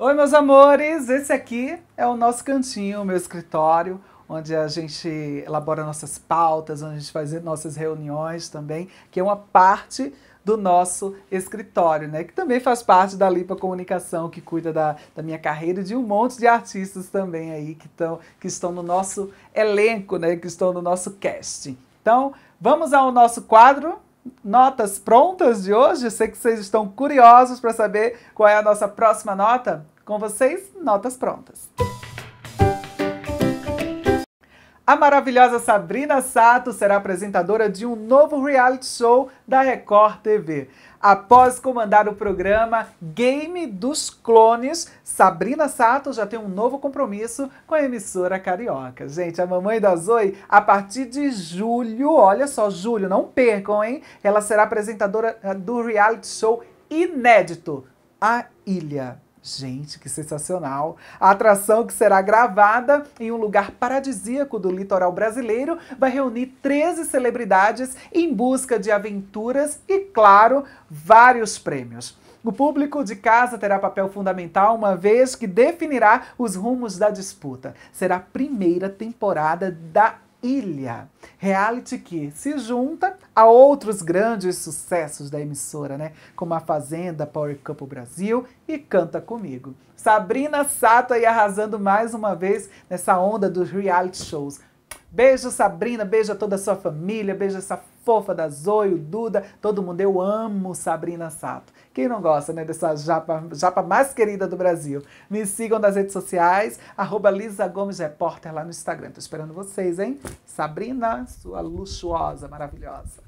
Oi, meus amores! Esse aqui é o nosso cantinho, o meu escritório, onde a gente elabora nossas pautas, onde a gente faz nossas reuniões também, que é uma parte do nosso escritório, né? Que também faz parte da Lipa Comunicação, que cuida da, da minha carreira e de um monte de artistas também aí que, tão, que estão no nosso elenco, né? Que estão no nosso casting. Então, vamos ao nosso quadro? notas prontas de hoje. Sei que vocês estão curiosos para saber qual é a nossa próxima nota. Com vocês, notas prontas. A maravilhosa Sabrina Sato será apresentadora de um novo reality show da Record TV. Após comandar o programa Game dos Clones, Sabrina Sato já tem um novo compromisso com a emissora carioca. Gente, a mamãe da Zoe, a partir de julho, olha só, julho, não percam, hein? Ela será apresentadora eh, do reality show inédito, A Ilha. Gente, que sensacional! A atração que será gravada em um lugar paradisíaco do litoral brasileiro vai reunir 13 celebridades em busca de aventuras e, claro, vários prêmios. O público de casa terá papel fundamental, uma vez que definirá os rumos da disputa. Será a primeira temporada da Ilha, reality que se junta a outros grandes sucessos da emissora, né? Como A Fazenda, Power Couple Brasil e Canta Comigo. Sabrina Sato aí arrasando mais uma vez nessa onda dos reality shows. Beijo, Sabrina, beijo a toda a sua família, beijo essa fofa da Zoe, o Duda, todo mundo. Eu amo Sabrina Sato. Quem não gosta, né, dessa japa, japa mais querida do Brasil? Me sigam nas redes sociais, arroba Lisa Gomes Repórter lá no Instagram. Tô esperando vocês, hein? Sabrina, sua luxuosa, maravilhosa.